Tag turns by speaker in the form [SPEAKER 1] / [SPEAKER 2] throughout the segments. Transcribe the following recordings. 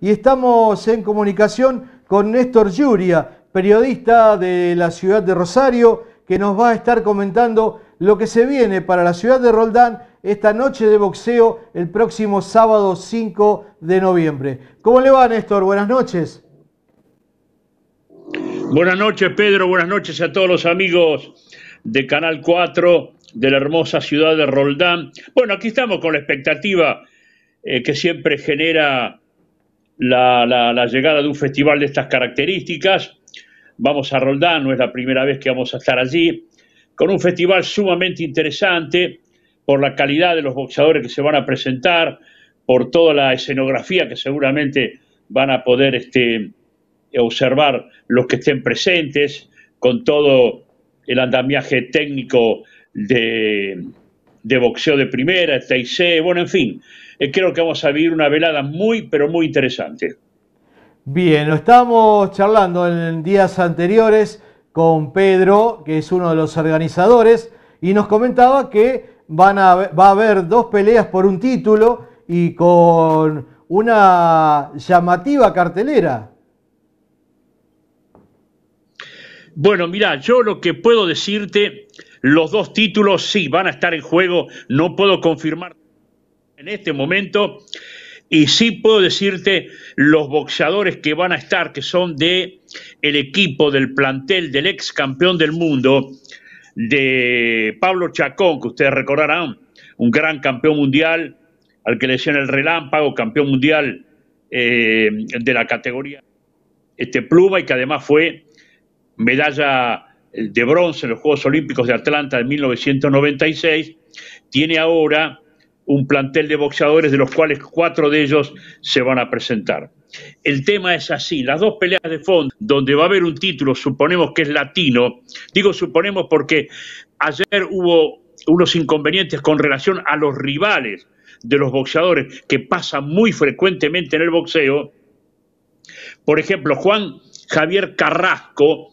[SPEAKER 1] Y estamos en comunicación con Néstor Yuria, periodista de la ciudad de Rosario, que nos va a estar comentando lo que se viene para la ciudad de Roldán esta noche de boxeo el próximo sábado 5 de noviembre. ¿Cómo le va, Néstor? Buenas noches.
[SPEAKER 2] Buenas noches, Pedro. Buenas noches a todos los amigos de Canal 4 de la hermosa ciudad de Roldán. Bueno, aquí estamos con la expectativa eh, que siempre genera la, llegada de un festival de estas características. Vamos a Roldán, no es la primera vez que vamos a estar allí, con un festival sumamente interesante por la calidad de los boxeadores que se van a presentar, por toda la escenografía que seguramente van a poder este, observar los que estén presentes, con todo el andamiaje técnico de, de boxeo de primera, de bueno, en fin, eh, creo que vamos a vivir una velada muy, pero muy interesante.
[SPEAKER 1] Bien, lo estamos charlando en días anteriores con Pedro, que es uno de los organizadores, y nos comentaba que van a, va a haber dos peleas por un título y con una llamativa cartelera.
[SPEAKER 2] Bueno, mira, yo lo que puedo decirte los dos títulos sí van a estar en juego, no puedo confirmar en este momento. Y sí puedo decirte los boxeadores que van a estar, que son de el equipo del plantel del ex campeón del mundo, de Pablo Chacón, que ustedes recordarán, un gran campeón mundial, al que le decían el relámpago, campeón mundial eh, de la categoría este pluma y que además fue medalla de bronce en los Juegos Olímpicos de Atlanta de 1996, tiene ahora un plantel de boxeadores de los cuales cuatro de ellos se van a presentar. El tema es así, las dos peleas de fondo, donde va a haber un título, suponemos que es latino, digo suponemos porque ayer hubo unos inconvenientes con relación a los rivales de los boxeadores, que pasan muy frecuentemente en el boxeo. Por ejemplo, Juan Javier Carrasco,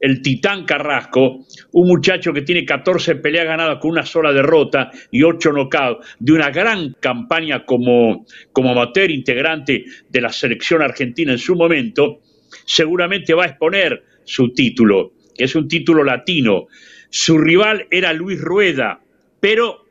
[SPEAKER 2] el titán Carrasco, un muchacho que tiene 14 peleas ganadas con una sola derrota y 8 knockouts, de una gran campaña como, como amateur integrante de la selección argentina en su momento, seguramente va a exponer su título, que es un título latino. Su rival era Luis Rueda, pero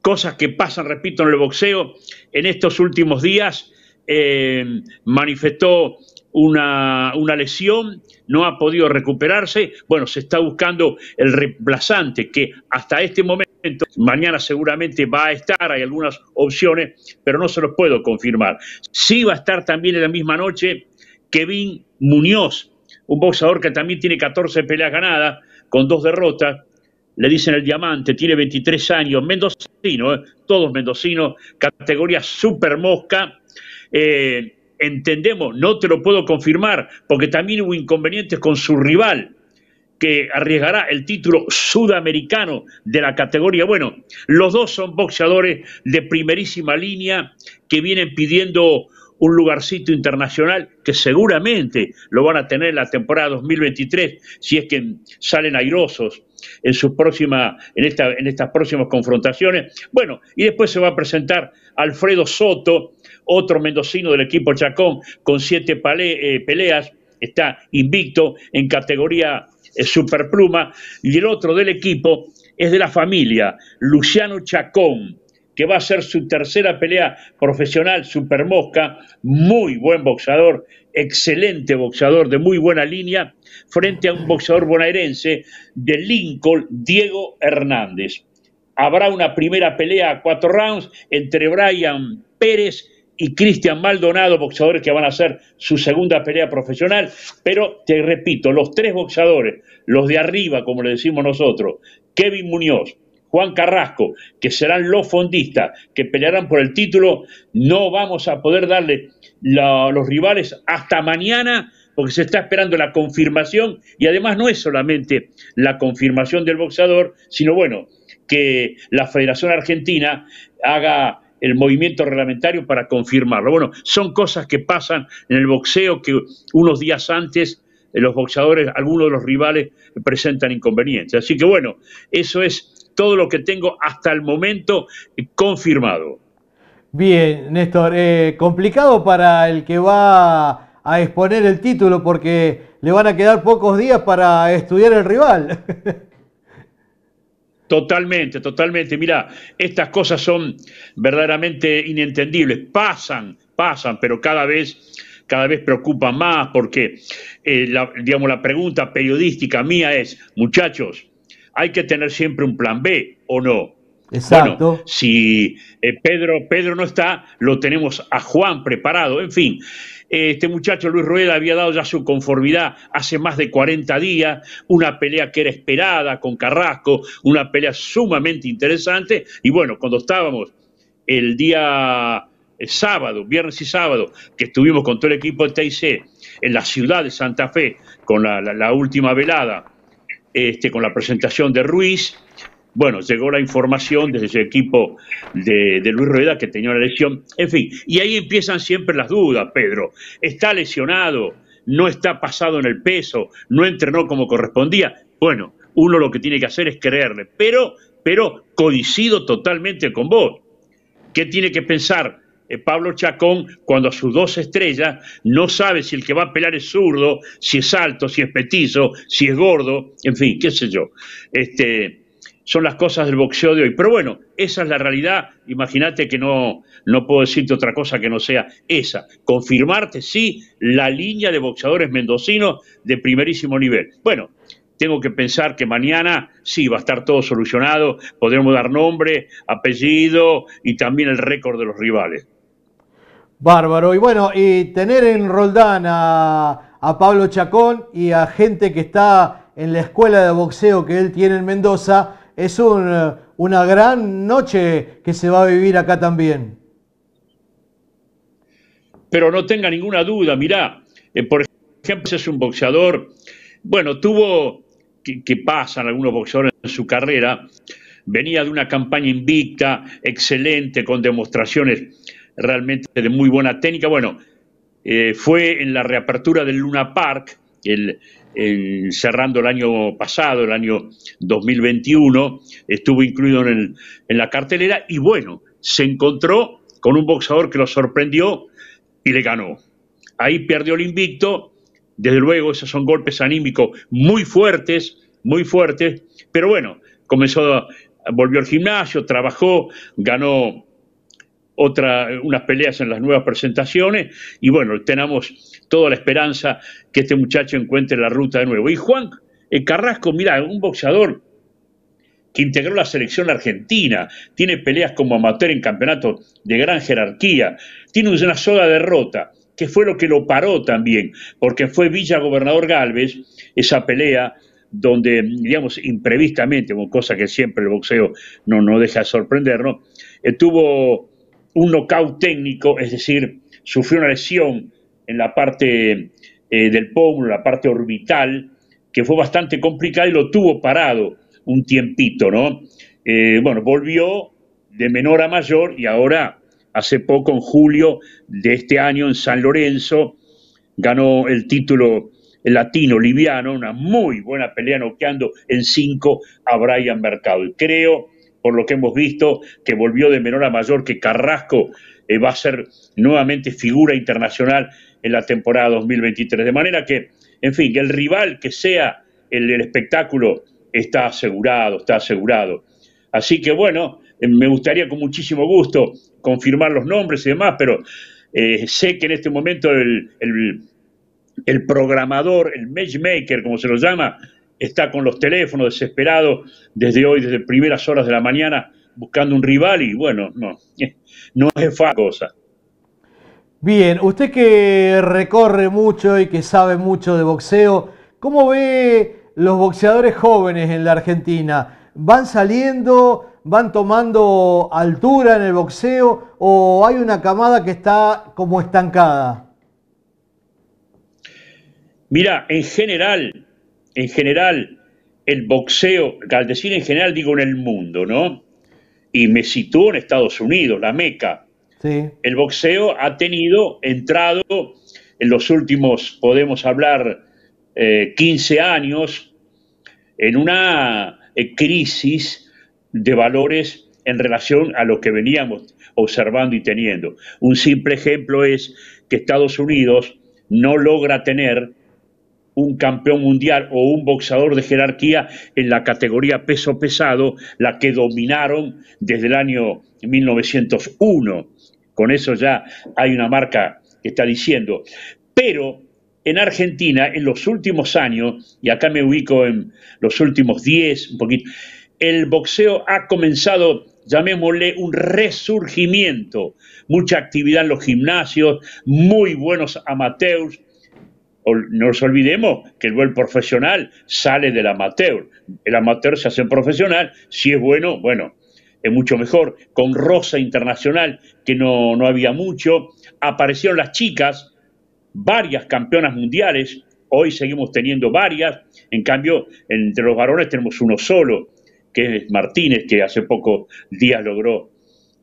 [SPEAKER 2] cosas que pasan, repito, en el boxeo, en estos últimos días eh, manifestó una, una lesión, no ha podido recuperarse. Bueno, se está buscando el reemplazante que hasta este momento, mañana seguramente va a estar, hay algunas opciones, pero no se los puedo confirmar. Sí va a estar también en la misma noche Kevin Muñoz, un boxeador que también tiene 14 peleas ganadas, con dos derrotas, le dicen el diamante, tiene 23 años, mendocino, eh, todos mendocinos, categoría super mosca. Eh, entendemos, no te lo puedo confirmar, porque también hubo inconvenientes con su rival, que arriesgará el título sudamericano de la categoría. Bueno, los dos son boxeadores de primerísima línea que vienen pidiendo un lugarcito internacional que seguramente lo van a tener en la temporada 2023 si es que salen airosos en sus próxima en esta en estas próximas confrontaciones. Bueno, y después se va a presentar Alfredo Soto, otro mendocino del equipo Chacón con siete eh, peleas, está invicto en categoría eh, superpluma y el otro del equipo es de la familia Luciano Chacón que va a ser su tercera pelea profesional, Super Mosca, muy buen boxeador, excelente boxeador de muy buena línea, frente a un boxeador bonaerense de Lincoln, Diego Hernández. Habrá una primera pelea a cuatro rounds entre Brian Pérez y Cristian Maldonado, boxeadores que van a hacer su segunda pelea profesional, pero te repito, los tres boxeadores, los de arriba, como le decimos nosotros, Kevin Muñoz, Juan Carrasco, que serán los fondistas que pelearán por el título, no vamos a poder darle a los rivales hasta mañana porque se está esperando la confirmación y además no es solamente la confirmación del boxeador, sino bueno, que la Federación Argentina haga el movimiento reglamentario para confirmarlo. Bueno, son cosas que pasan en el boxeo que unos días antes eh, los boxeadores, algunos de los rivales presentan inconvenientes. Así que bueno, eso es todo lo que tengo hasta el momento confirmado.
[SPEAKER 1] Bien, Néstor, eh, complicado para el que va a exponer el título porque le van a quedar pocos días para estudiar el rival.
[SPEAKER 2] Totalmente, totalmente. Mira, estas cosas son verdaderamente inentendibles. Pasan, pasan, pero cada vez, cada vez preocupan más porque, eh, digamos, la pregunta periodística mía es, muchachos, hay que tener siempre un plan B, ¿o no? Exacto. si eh, Pedro, Pedro no está, lo tenemos a Juan preparado. En fin, este muchacho Luis Rueda había dado ya su conformidad hace más de 40 días, una pelea que era esperada con Carrasco, una pelea sumamente interesante. Y bueno, cuando estábamos el día sábado, viernes y sábado, que estuvimos con todo el equipo de TIC en la ciudad de Santa Fe con la última velada este, con la presentación de Ruiz. Bueno, llegó la información desde su equipo de, Luis Rueda que tenía la lesión. En fin, y ahí empiezan siempre las dudas, Pedro. ¿Está lesionado? ¿No está pasado en el peso? ¿No entrenó como correspondía? Bueno, uno lo que tiene que hacer es creerle. Pero, pero coincido totalmente con vos. ¿Qué tiene que pensar eh, Pablo Chacón cuando a sus dos estrellas no sabe si el que va a pelear es zurdo, si es alto, si es petizo, si es gordo, en fin, qué sé yo. Este, son las cosas del boxeo de hoy. Pero bueno, esa es la realidad. Imagínate que no, no puedo decirte otra cosa que no sea esa. Confirmarte, sí, la línea de boxeadores mendocinos de primerísimo nivel. Bueno, tengo que pensar que mañana sí va a estar todo solucionado, podremos dar nombre, apellido y también el récord de los rivales.
[SPEAKER 1] Bárbaro. Y bueno, y tener en Roldán a, Pablo Chacón y a gente que está en la escuela de boxeo que él tiene en Mendoza, es una gran noche que se va a vivir acá también.
[SPEAKER 2] Pero no tenga ninguna duda, mirá, eh, por ejemplo, es un boxeador, bueno, tuvo, que, que pasan algunos boxeadores en su carrera, venía de una campaña invicta, excelente, con demostraciones realmente de muy buena técnica. Bueno, eh, fue en la reapertura del Luna Park, cerrando el año pasado, el año 2021, estuvo incluido en, en la cartelera y bueno, se encontró con un boxeador que lo sorprendió y le ganó. Ahí perdió el invicto, desde luego esos son golpes anímicos muy fuertes, muy fuertes, pero bueno, comenzó, volvió al gimnasio, trabajó, ganó otra, unas peleas en las nuevas presentaciones y bueno, tenemos toda la esperanza que este muchacho encuentre la ruta de nuevo. Y Juan eh, Carrasco, mira, un boxeador que integró la selección argentina, tiene peleas como amateur en campeonato de gran jerarquía, tiene una sola derrota, que fue lo que lo paró también, porque fue Villa Gobernador Galvez, esa pelea donde, digamos, imprevistamente, cosa que siempre el boxeo no, no deja sorprendernos, ¿no? Eh, tuvo un knockout técnico, es decir, sufrió una lesión en la parte eh, del pómulo, la parte orbital, que fue bastante complicada y lo tuvo parado un tiempito, ¿no? Eh, bueno, volvió de menor a mayor y ahora, hace poco, en julio de este año, en San Lorenzo, ganó el título latino liviano, una muy buena pelea noqueando en cinco a Brian Mercado. Y creo por lo que hemos visto, que volvió de menor a mayor, que Carrasco eh, va a ser nuevamente figura internacional en la temporada 2023. De manera que, en fin, el rival que sea el, espectáculo está asegurado, está asegurado. Así que bueno, eh, me gustaría con muchísimo gusto confirmar los nombres y demás, pero eh, sé que en este momento el, el programador, el matchmaker, como se lo llama, está con los teléfonos desesperado desde hoy, desde primeras horas de la mañana, buscando un rival y bueno, no, no es fácil cosa.
[SPEAKER 1] Bien, usted que recorre mucho y que sabe mucho de boxeo, ¿cómo ve los boxeadores jóvenes en la Argentina? ¿Van saliendo, van tomando altura en el boxeo o hay una camada que está como estancada?
[SPEAKER 2] Mira, en general en general el boxeo, al decir en general digo en el mundo, ¿no? Y me sitúo en Estados Unidos, la meca. El boxeo ha tenido, entrado en los últimos, podemos hablar, 15 eh, años, en una eh, crisis de valores en relación a lo que veníamos observando y teniendo. Un simple ejemplo es que Estados Unidos no logra tener un campeón mundial o un boxeador de jerarquía en la categoría peso pesado, la que dominaron desde el año 1901. Con eso ya hay una marca que está diciendo. Pero en Argentina, en los últimos años, y acá me ubico en los últimos 10, un el boxeo ha comenzado llamémosle un resurgimiento, mucha actividad en los gimnasios, muy buenos amateurs, no nos olvidemos que el buen profesional sale del amateur. El amateur se hace profesional, si es bueno, bueno, es mucho mejor. Con Rosa Internacional, que no, no había mucho, aparecieron las chicas, varias campeonas mundiales, hoy seguimos teniendo varias, en cambio, entre los varones tenemos uno solo, que es Martínez, que hace pocos días logró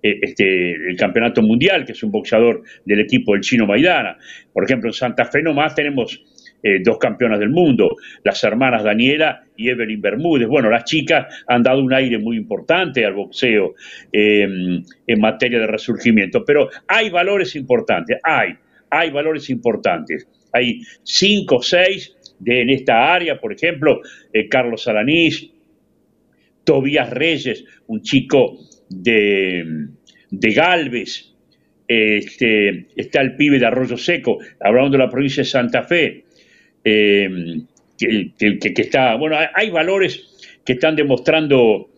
[SPEAKER 2] eh, este, el campeonato mundial, que es un boxeador del equipo del chino Maidana. Por ejemplo, en Santa Fe nomás tenemos eh, dos campeonas del mundo, las hermanas Daniela y Evelyn Bermúdez. Bueno, las chicas han dado un aire muy importante al boxeo em, en materia de resurgimiento, pero hay valores importantes, hay, hay valores importantes. Hay cinco o seis de, en esta área, por ejemplo, eh, Carlos Alanís, Tobías Reyes, un chico de, de Galvez, este, está el pibe de Arroyo Seco, hablando de la provincia de Santa Fe, eh, que, está, bueno, hay valores que están demostrando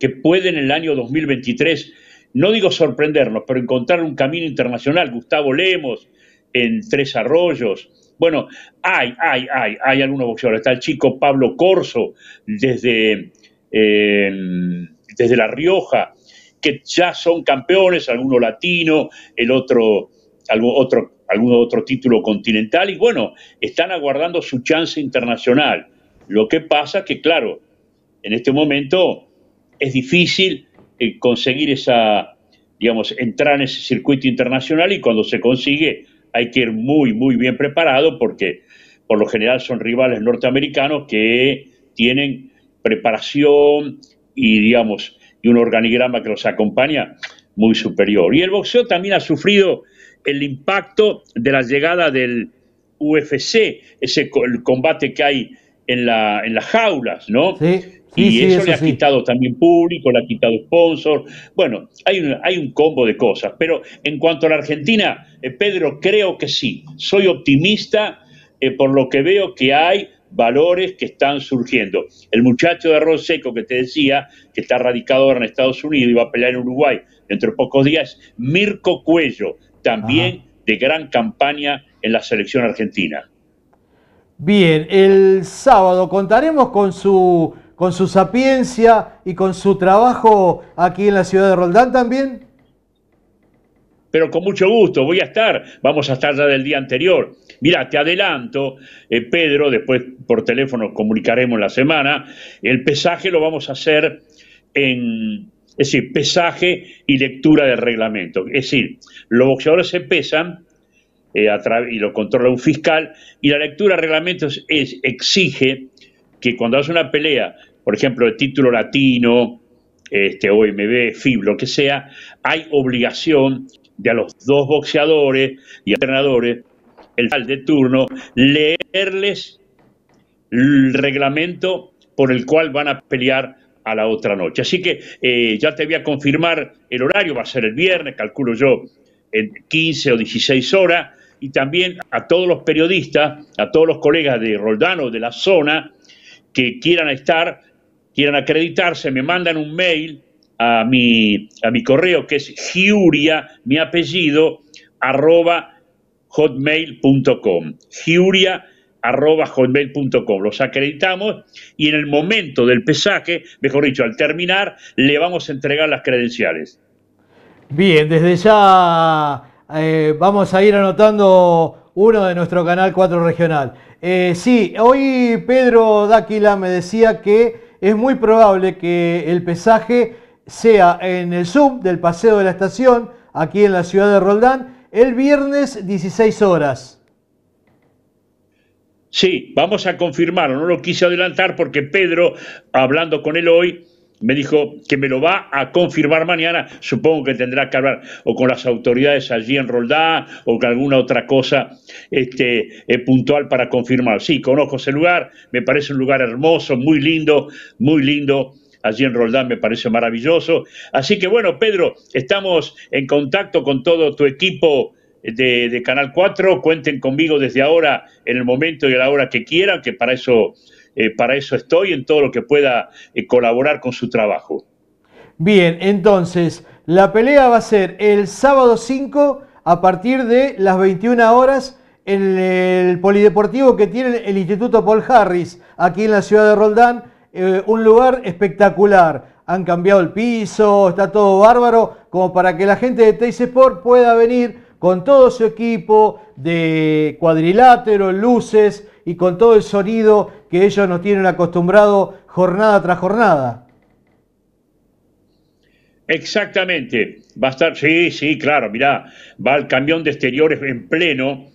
[SPEAKER 2] que pueden en el año 2023, no digo sorprendernos, pero encontrar un camino internacional, Gustavo Lemos, en Tres Arroyos, bueno, hay, hay, hay, hay algunos boxeadores, está el chico Pablo Corso desde, eh, desde La Rioja, que ya son campeones, alguno latino, el otro, algo, otro, algún otro título continental, y bueno, están aguardando su chance internacional. Lo que pasa que, claro, en este momento es difícil eh, conseguir esa, digamos, entrar en ese circuito internacional y cuando se consigue hay que ir muy, muy bien preparado porque por lo general son rivales norteamericanos que tienen preparación y, digamos, y un organigrama que los acompaña muy superior. Y el boxeo también ha sufrido el impacto de la llegada del UFC, ese el combate que hay en, la, en las jaulas, ¿no? Sí, y eso, le ha quitado también público, le ha quitado sponsor. Bueno, hay un, hay un combo de cosas. Pero en cuanto a la Argentina, eh, Pedro, creo que sí. Soy optimista eh, por lo que veo que hay valores que están surgiendo. El muchacho de arroz seco que te decía, que está radicado ahora en Estados Unidos y va a pelear en Uruguay dentro de pocos días, Mirko Cuello, también de gran campaña en la selección argentina.
[SPEAKER 1] Bien, el sábado contaremos con su, con su sapiencia y con su trabajo aquí en la ciudad de Roldán también
[SPEAKER 2] pero con mucho gusto, voy a estar, vamos a estar ya del día anterior. Mira, te adelanto, eh, Pedro, después por teléfono comunicaremos la semana, el pesaje lo vamos a hacer en, es decir, pesaje y lectura del reglamento. Es decir, los boxeadores se pesan eh, y lo controla un fiscal y la lectura de reglamentos exige que cuando hace una pelea, por ejemplo, de título latino, este, OMB, FIB, lo que sea, hay obligación de a los dos boxeadores y entrenadores, el tal de turno, leerles el reglamento por el cual van a pelear a la otra noche. Así que eh, ya te voy a confirmar el horario, va a ser el viernes, calculo yo, en 15 o 16 horas, y también a todos los periodistas, a todos los colegas de Roldano, de la zona, que quieran estar, quieran acreditarse, me mandan un mail a mi, mi correo que es giuria, mi apellido, arroba hotmail.com. Giuria arroba hotmail.com. Los acreditamos y en el momento del pesaje, mejor dicho, al terminar, le vamos a entregar las credenciales.
[SPEAKER 1] Bien, desde ya eh, vamos a ir anotando uno de nuestro canal 4 regional. Eh, sí, hoy Pedro Dáquila me decía que es muy probable que el pesaje sea en el sub del Paseo de la Estación, aquí en la ciudad de Roldán, el viernes 16 horas.
[SPEAKER 2] Sí, vamos a confirmar, no lo quise adelantar porque Pedro, hablando con él hoy, me dijo que me lo va a confirmar mañana, supongo que tendrá que hablar o con las autoridades allí en Roldán o con alguna otra cosa este, eh, puntual para confirmar. Sí, conozco ese lugar, me parece un lugar hermoso, muy lindo, muy lindo, allí en Roldán me parece maravilloso. Así que bueno, Pedro, estamos en contacto con todo tu equipo de, Canal 4. Cuenten conmigo desde ahora, en el momento y a la hora que quieran, que para eso, eh, para eso estoy, en todo lo que pueda eh, colaborar con su trabajo.
[SPEAKER 1] Bien, entonces, la pelea va a ser el sábado 5 a partir de las 21 horas en el polideportivo que tiene el Instituto Paul Harris aquí en la ciudad de Roldán eh, un lugar espectacular. Han cambiado el piso, está todo bárbaro, como para que la gente de Teis Sport pueda venir con todo su equipo de cuadrilátero, luces y con todo el sonido que ellos nos tienen acostumbrado jornada tras jornada.
[SPEAKER 2] Exactamente, va a estar, sí, sí, claro, mirá, va el camión de exteriores en pleno,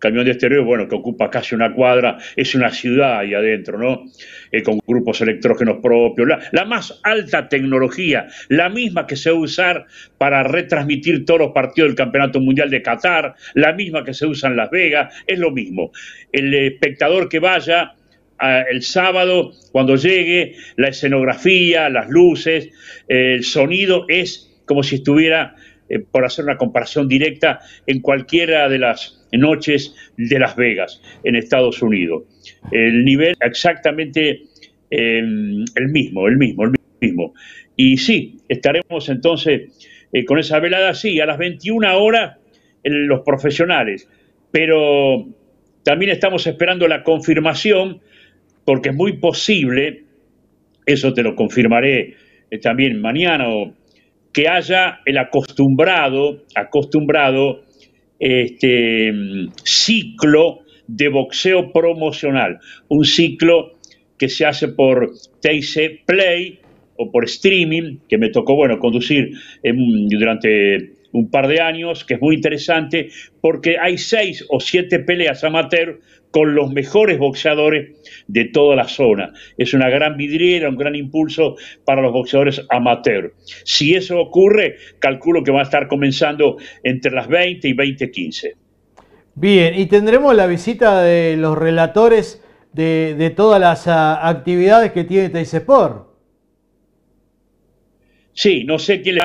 [SPEAKER 2] camión de exterior, bueno, que ocupa casi una cuadra, es una ciudad ahí adentro, ¿no? Eh, con grupos electrógenos propios, la, más alta tecnología, la misma que se va a usar para retransmitir todos los partidos del Campeonato Mundial de Qatar, la misma que se usa en Las Vegas, es lo mismo. El espectador que vaya ah, el sábado, cuando llegue, la escenografía, las luces, eh, el sonido es como si estuviera, eh, por hacer una comparación directa, en cualquiera de las noches de Las Vegas, en Estados Unidos. El nivel exactamente eh, el mismo, el mismo, el mismo. Y sí, estaremos entonces eh, con esa velada, sí, a las 21 horas en los profesionales, pero también estamos esperando la confirmación, porque es muy posible, eso te lo confirmaré eh, también mañana, que haya el acostumbrado, acostumbrado, este, ciclo de boxeo promocional, un ciclo que se hace por TIC Play o por streaming, que me tocó bueno, conducir durante un par de años, que es muy interesante, porque hay seis o siete peleas amateur con los mejores boxeadores de toda la zona. Es una gran vidriera, un gran impulso para los boxeadores amateurs. Si eso ocurre, calculo que va a estar comenzando entre las 20 y 20.15.
[SPEAKER 1] Bien, y tendremos la visita de los relatores de, todas las ah, actividades que tiene Teis
[SPEAKER 2] Sí, no sé quién le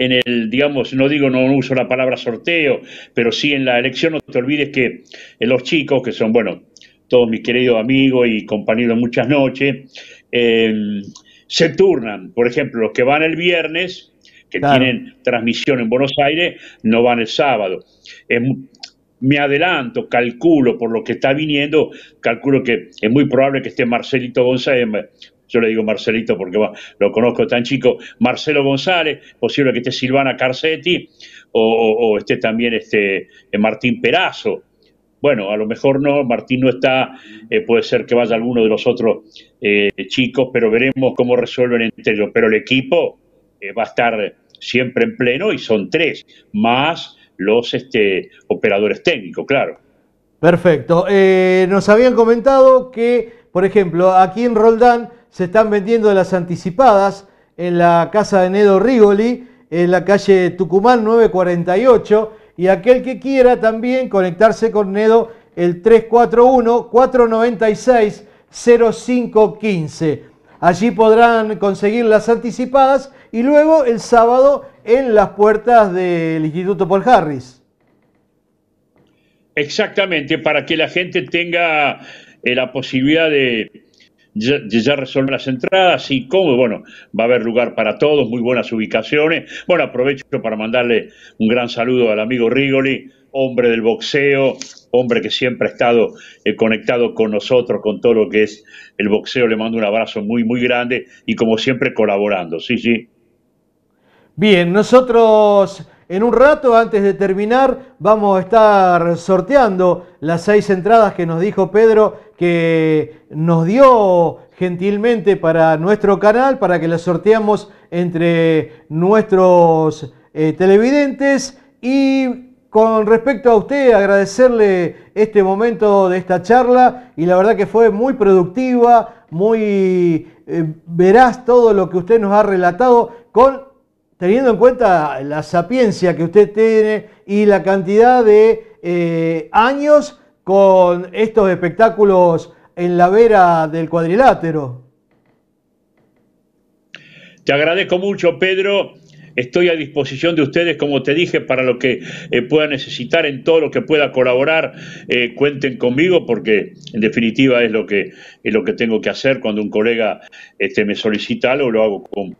[SPEAKER 2] en el, digamos, no digo, no uso la palabra sorteo, pero sí en la elección, no te olvides que eh, los chicos, que son, bueno, todos mis queridos amigos y compañeros muchas noches, em, se turnan. Por ejemplo, los que van el viernes, que tienen transmisión en Buenos Aires, no van el sábado. Es, me adelanto, calculo por lo que está viniendo, calculo que es muy probable que esté Marcelito González, yo le digo Marcelito porque lo conozco tan chico, Marcelo González, posible que esté Silvana Carcetti o, esté también este eh, Martín Perazo. Bueno, a lo mejor no, Martín no está, eh, puede ser que vaya alguno de los otros eh, chicos, pero veremos cómo resuelven entre ellos. Pero el equipo va a estar siempre en pleno y son tres, más los este, operadores técnicos, claro.
[SPEAKER 1] Perfecto. Eh, nos habían comentado que, por ejemplo, aquí en Roldán se están vendiendo las anticipadas en la casa de Nedo Rigoli, en la calle Tucumán 948, y aquel que quiera también conectarse con Nedo el 341-496-0515. Allí podrán conseguir las anticipadas y luego el sábado en las puertas del Instituto Paul Harris.
[SPEAKER 2] Exactamente, para que la gente tenga eh, la posibilidad de, ya, resolver las entradas y cómo, bueno, va a haber lugar para todos, muy buenas ubicaciones. Bueno, aprovecho para mandarle un gran saludo al amigo Rigoli, hombre del boxeo, hombre que siempre ha estado eh, conectado con nosotros, con todo lo que es el boxeo. Le mando un abrazo muy, muy grande y como siempre colaborando. Sí, sí.
[SPEAKER 1] Bien, nosotros en un rato, antes de terminar, vamos a estar sorteando las seis entradas que nos dijo Pedro que nos dio gentilmente para nuestro canal, para que las sorteamos entre nuestros eh, televidentes. Y con respecto a usted, agradecerle este momento de esta charla y la verdad que fue muy productiva, muy eh, verás todo lo que usted nos ha relatado con teniendo en cuenta la sapiencia que usted tiene y la cantidad de eh, años con estos espectáculos en la vera del cuadrilátero.
[SPEAKER 2] Te agradezco mucho, Pedro. Estoy a disposición de ustedes, como te dije, para lo que puedan eh, pueda necesitar, en todo lo que pueda colaborar, eh, cuenten conmigo, porque en definitiva es lo que, es lo que tengo que hacer cuando un colega este, me solicita algo, lo hago con,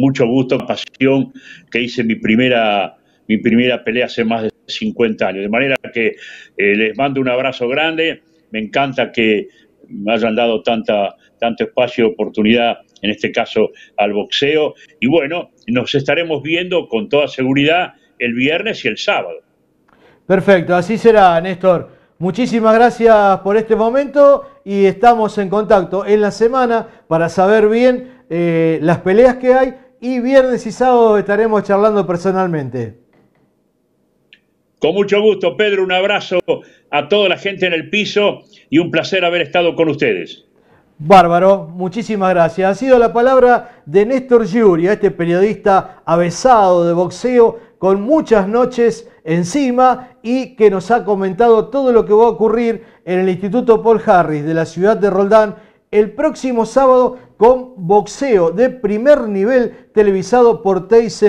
[SPEAKER 2] mucho gusto, con pasión, que hice mi primera, mi primera pelea hace más de 50 años. De manera que eh, les mando un abrazo grande, me encanta que me hayan dado tanta, tanto espacio y oportunidad en este caso al boxeo. Y bueno, nos estaremos viendo con toda seguridad el viernes y el sábado.
[SPEAKER 1] Perfecto, así será, Néstor. Muchísimas gracias por este momento y estamos en contacto en la semana para saber bien eh, las peleas que hay y viernes y sábado estaremos charlando personalmente.
[SPEAKER 2] Con mucho gusto, Pedro, un abrazo a toda la gente en el piso y un placer haber estado con ustedes.
[SPEAKER 1] Bárbaro, muchísimas gracias. Ha sido la palabra de Néstor Giuria, este periodista avesado de boxeo, con muchas noches encima y que nos ha comentado todo lo que va a ocurrir en el Instituto Paul Harris de la ciudad de Roldán el próximo sábado con boxeo de primer nivel televisado por Teis